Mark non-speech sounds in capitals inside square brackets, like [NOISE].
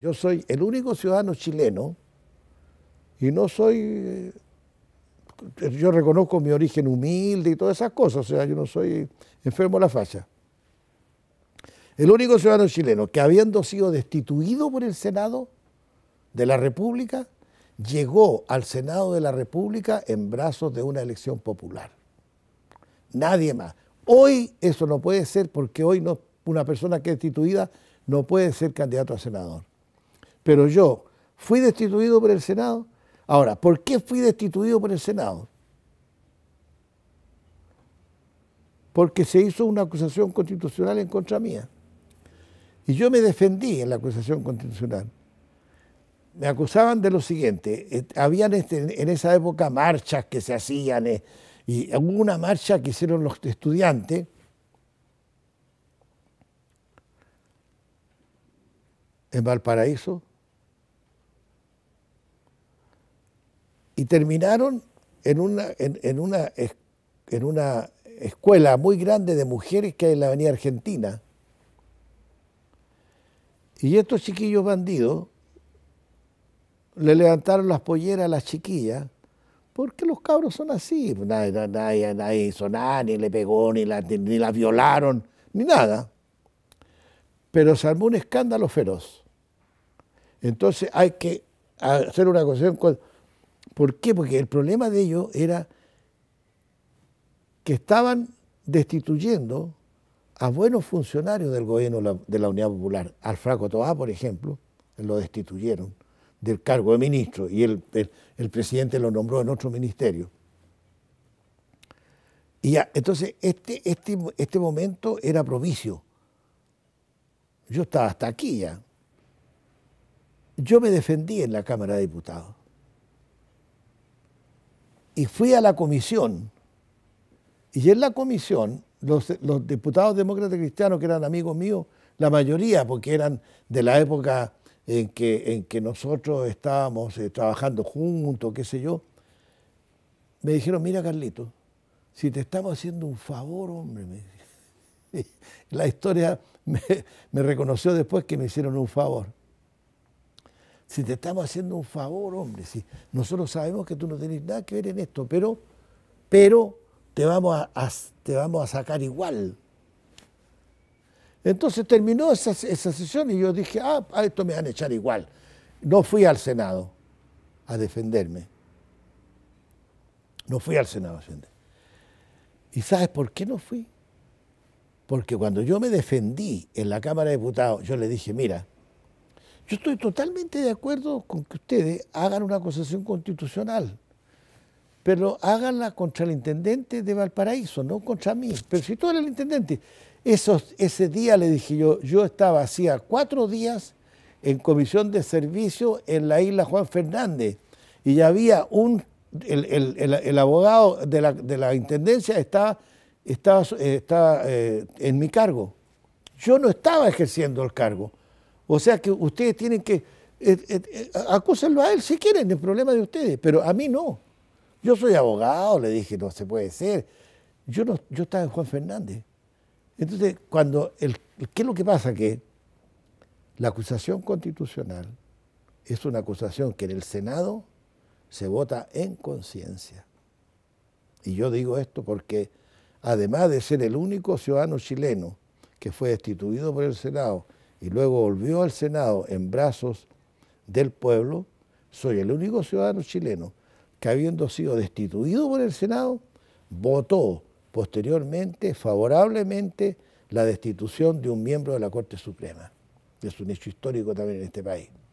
Yo soy el único ciudadano chileno y no soy, eh, yo reconozco mi origen humilde y todas esas cosas, o sea, yo no soy enfermo a la facha. El único ciudadano chileno que habiendo sido destituido por el Senado de la República, llegó al Senado de la República en brazos de una elección popular. Nadie más. Hoy eso no puede ser porque hoy no, una persona que es destituida no puede ser candidato a senador pero yo fui destituido por el Senado. Ahora, ¿por qué fui destituido por el Senado? Porque se hizo una acusación constitucional en contra mía. Y yo me defendí en la acusación constitucional. Me acusaban de lo siguiente, eh, habían este, en esa época marchas que se hacían, eh, y hubo una marcha que hicieron los estudiantes, en Valparaíso, y terminaron en una, en, una, en una escuela muy grande de mujeres que hay en la Avenida Argentina. Y estos chiquillos bandidos le levantaron las polleras a las chiquillas, porque los cabros son así. Nadie, nadie, hizo nada, ni le pegó, ni la, la violaron, ni nada. Pero se armó un escándalo feroz. Entonces hay que hacer una con... ¿Por qué? Porque el problema de ellos era que estaban destituyendo a buenos funcionarios del gobierno de la Unidad Popular. Al Franco Toá, por ejemplo, lo destituyeron del cargo de ministro y el, presidente lo nombró en otro ministerio. Y entonces este, este, este momento era propicio. Yo estaba hasta aquí ya. Yo me defendí en la Cámara de Diputados y fui a la comisión. Y en la comisión, los, diputados demócratas cristianos, que eran amigos míos, la mayoría, porque eran de la época en que, nosotros estábamos eh, trabajando juntos, qué sé yo, me dijeron, mira Carlito, si te estamos haciendo un favor, hombre, [LAUGHS] la historia me reconoció después que me hicieron un favor si te estamos haciendo un favor, hombre, si nosotros sabemos que tú no tenés nada que ver en esto, pero, pero te, vamos a, te vamos a sacar igual. Entonces terminó esa, esa sesión y yo dije, ah, a esto me van a echar igual. No fui al Senado a defenderme. No fui al Senado a defenderme. ¿Y sabes por qué no fui? Porque cuando yo me defendí en la Cámara de Diputados, yo le dije, mira, yo estoy totalmente de acuerdo con que ustedes hagan una acusación constitucional, pero háganla contra el intendente de Valparaíso, no contra mí. Pero si tú eres el intendente, ese día le dije yo, yo estaba hacía cuatro días en comisión de servicio en la isla Juan Fernández y ya había un, el, el, abogado de la, intendencia estaba, estaba, eh, estaba eh, en mi cargo. Yo no estaba ejerciendo el cargo. O sea que ustedes tienen que, acusarlo eh, eh, eh, acúsenlo a él si quieren, el problema de ustedes, pero a mí no. Yo soy abogado, le dije, no se puede ser. Yo, no, yo estaba en Juan Fernández. Entonces, cuando el, ¿qué es lo que pasa? Que la acusación constitucional es una acusación que en el Senado se vota en conciencia. Y yo digo esto porque, además de ser el único ciudadano chileno que fue destituido por el Senado y luego volvió al Senado en brazos del pueblo, soy el único ciudadano chileno que habiendo sido destituido por el Senado, votó posteriormente favorablemente la destitución de un miembro de la Corte Suprema. Es un hecho histórico también en este país.